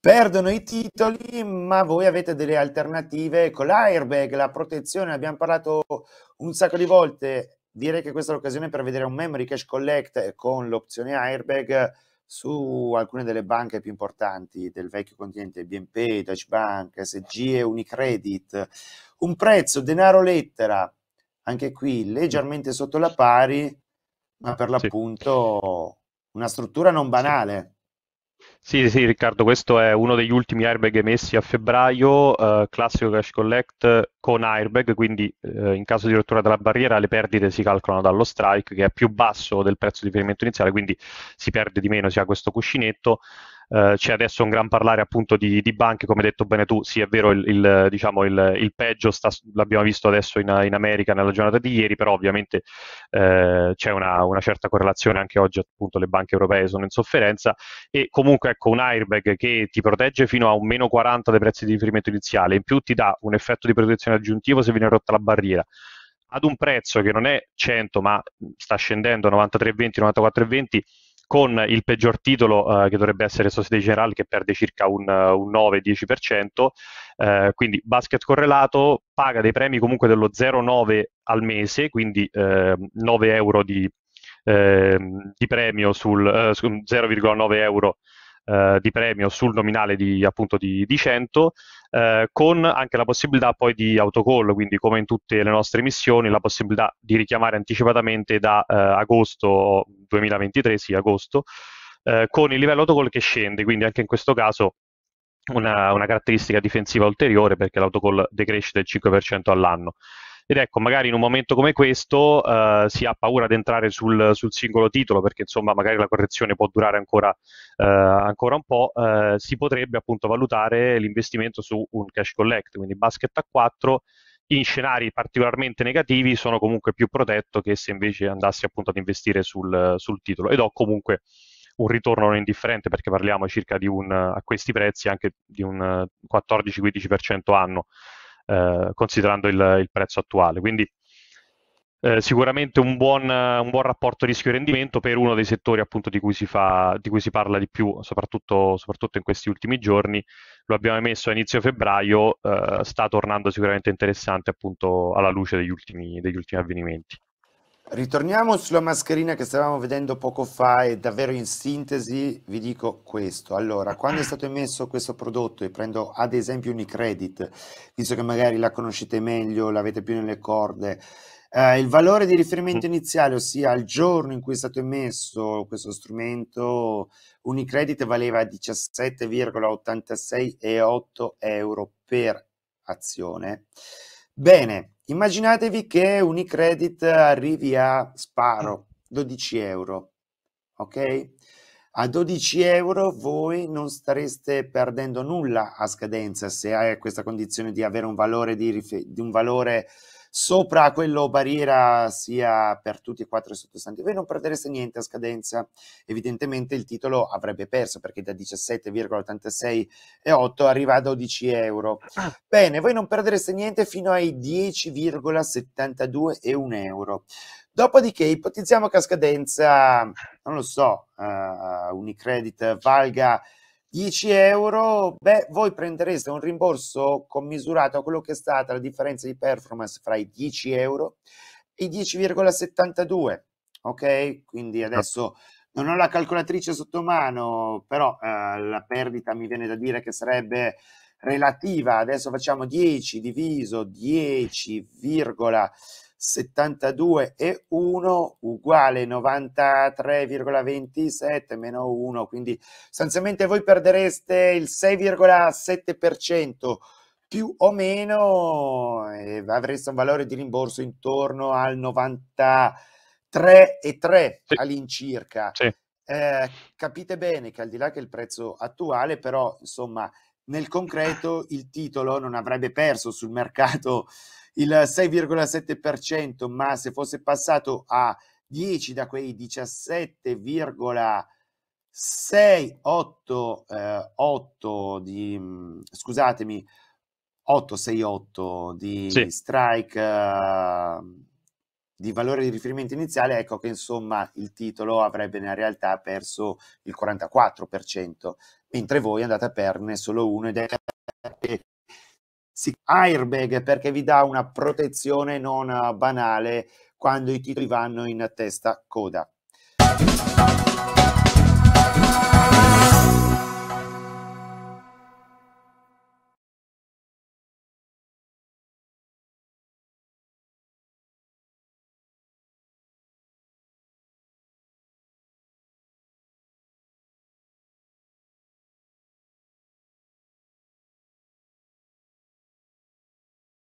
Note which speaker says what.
Speaker 1: Perdono i titoli, ma voi avete delle alternative con l'airbag, la protezione, abbiamo parlato un sacco di volte. Direi che questa è l'occasione per vedere un memory cash collect con l'opzione airbag su alcune delle banche più importanti del vecchio continente, BNP, Deutsche Bank, SG e Unicredit. Un prezzo denaro lettera, anche qui leggermente sotto la pari, ma per l'appunto una struttura non banale.
Speaker 2: Sì, sì, Riccardo, questo è uno degli ultimi airbag emessi a febbraio, eh, classico cash collect con airbag, quindi eh, in caso di rottura della barriera le perdite si calcolano dallo strike che è più basso del prezzo di riferimento iniziale, quindi si perde di meno, si ha questo cuscinetto. Eh, c'è adesso un gran parlare appunto di, di, banche, come hai detto bene tu, sì è vero il, il, diciamo, il, il peggio sta, l'abbiamo visto adesso in, in, America nella giornata di ieri, però ovviamente eh, c'è una, una, certa correlazione anche oggi appunto le banche europee sono in sofferenza e comunque ecco un airbag che ti protegge fino a un meno 40 dei prezzi di riferimento iniziale, in più ti dà un effetto di protezione aggiuntivo se viene rotta la barriera ad un prezzo che non è 100 ma sta scendendo 93,20, 94,20 con il peggior titolo eh, che dovrebbe essere Societe Generale che perde circa un, un 9-10%, eh, quindi basket correlato paga dei premi comunque dello 0,9 al mese, quindi eh, 9 euro di, ehm, di premio sul 0,9 eh, euro eh, di premio sul nominale di, appunto di, di 100, eh, con anche la possibilità poi di autocall, quindi come in tutte le nostre missioni, la possibilità di richiamare anticipatamente da eh, agosto 2023, sì agosto, eh, con il livello autocall che scende, quindi anche in questo caso una, una caratteristica difensiva ulteriore perché l'autocall decresce del 5% all'anno. Ed ecco, magari in un momento come questo eh, si ha paura di entrare sul, sul, singolo titolo perché insomma magari la correzione può durare ancora, eh, ancora un po', eh, si potrebbe appunto valutare l'investimento su un cash collect, quindi basket a 4 in scenari particolarmente negativi sono comunque più protetto che se invece andassi appunto ad investire sul, sul titolo ed ho comunque un ritorno non indifferente perché parliamo circa di un, a questi prezzi anche di un 14-15% anno eh, considerando il, il, prezzo attuale. Quindi eh, sicuramente un buon, un buon rapporto rischio-rendimento per uno dei settori appunto di cui si, fa, di cui si parla di più, soprattutto, soprattutto, in questi ultimi giorni. Lo abbiamo emesso a inizio febbraio, eh, sta tornando sicuramente interessante appunto alla luce degli ultimi, degli ultimi avvenimenti.
Speaker 1: Ritorniamo sulla mascherina che stavamo vedendo poco fa e davvero in sintesi vi dico questo. Allora, quando è stato emesso questo prodotto, e prendo ad esempio Unicredit, visto che magari la conoscete meglio, l'avete più nelle corde, eh, il valore di riferimento mm. iniziale, ossia il giorno in cui è stato emesso questo strumento, Unicredit valeva 17,86,8 euro per azione Bene, immaginatevi che Unicredit arrivi a sparo, 12 euro, ok? A 12 euro voi non stareste perdendo nulla a scadenza se hai questa condizione di avere un valore, di, di un valore sopra quello barriera sia per tutti e quattro i sottostanti. Voi non perdereste niente a scadenza. Evidentemente il titolo avrebbe perso perché da 17,86,8 arriva a 12 euro. Ah. Bene, voi non perdereste niente fino ai 10,72,1 euro. Dopodiché ipotizziamo che a scadenza, non lo so, uh, Unicredit valga 10 euro, beh, voi prendereste un rimborso commisurato a quello che è stata la differenza di performance fra i 10 euro e i 10,72. Ok, quindi ah. adesso non ho la calcolatrice sotto mano, però eh, la perdita mi viene da dire che sarebbe relativa. Adesso facciamo 10 diviso 10,72. 72 e 1 uguale 93,27 meno 1, quindi sostanzialmente voi perdereste il 6,7% più o meno e avreste un valore di rimborso intorno al 93 93,3 sì. all'incirca. Sì. Eh, capite bene che al di là che il prezzo attuale, però insomma nel concreto il titolo non avrebbe perso sul mercato il 6,7%, ma se fosse passato a 10 da quei 17,688 eh, di scusatemi 868 di sì. strike eh, di valore di riferimento iniziale, ecco che insomma il titolo avrebbe in realtà perso il 44% mentre voi andate a perderne solo uno ed è sì, airbag perché vi dà una protezione non eh, banale quando i titoli vanno in testa coda.